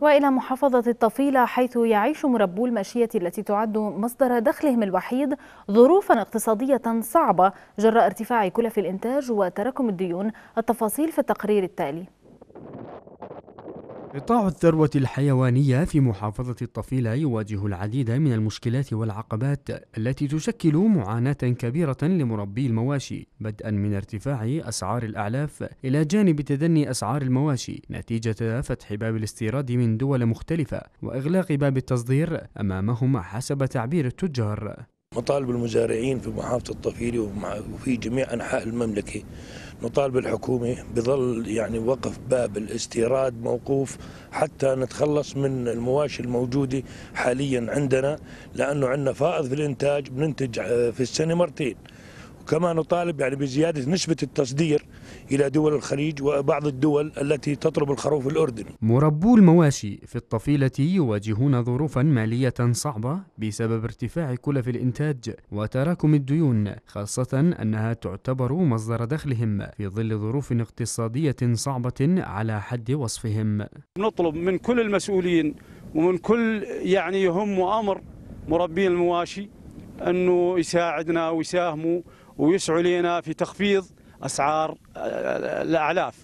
وإلى محافظة الطفيلة حيث يعيش مربو الماشية التي تعد مصدر دخلهم الوحيد ظروفا اقتصادية صعبة جراء ارتفاع كلف الإنتاج وتراكم الديون التفاصيل في التقرير التالي قطاع الثروة الحيوانية في محافظة الطفيلة يواجه العديد من المشكلات والعقبات التي تشكل معاناة كبيرة لمربي المواشي، بدءا من ارتفاع أسعار الأعلاف إلى جانب تدني أسعار المواشي نتيجة فتح باب الاستيراد من دول مختلفة وإغلاق باب التصدير أمامهم حسب تعبير التجار. نطالب المزارعين في محافظة الطفيلي وفي جميع أنحاء المملكة نطالب الحكومة بظل يعني وقف باب الاستيراد موقوف حتى نتخلص من المواشي الموجودة حاليا عندنا لأنه عندنا فائض في الإنتاج بننتج آه، في السنة مرتين كما نطالب يعني بزيادة نسبة التصدير إلى دول الخليج وبعض الدول التي تطلب الخروف الأردني مربو المواشي في الطفيلة يواجهون ظروفا مالية صعبة بسبب ارتفاع كلف الإنتاج وتراكم الديون خاصة أنها تعتبر مصدر دخلهم في ظل ظروف اقتصادية صعبة على حد وصفهم نطلب من كل المسؤولين ومن كل يعني يهم أمر مربين المواشي أنه يساعدنا ويساهموا ويسعوا لنا في تخفيض أسعار الأعلاف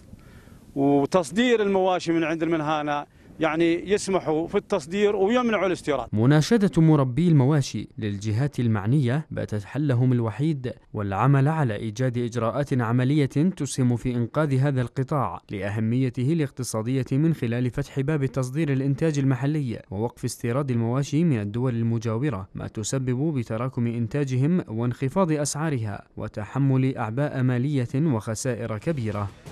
وتصدير المواشي من عند المنهانة يعني يسمحوا في التصدير ويمنعوا الاستيراد مناشدة مربي المواشي للجهات المعنية باتت حلهم الوحيد والعمل على إيجاد إجراءات عملية تسهم في إنقاذ هذا القطاع لأهميته الاقتصادية من خلال فتح باب تصدير الإنتاج المحلي ووقف استيراد المواشي من الدول المجاورة ما تسبب بتراكم إنتاجهم وانخفاض أسعارها وتحمل أعباء مالية وخسائر كبيرة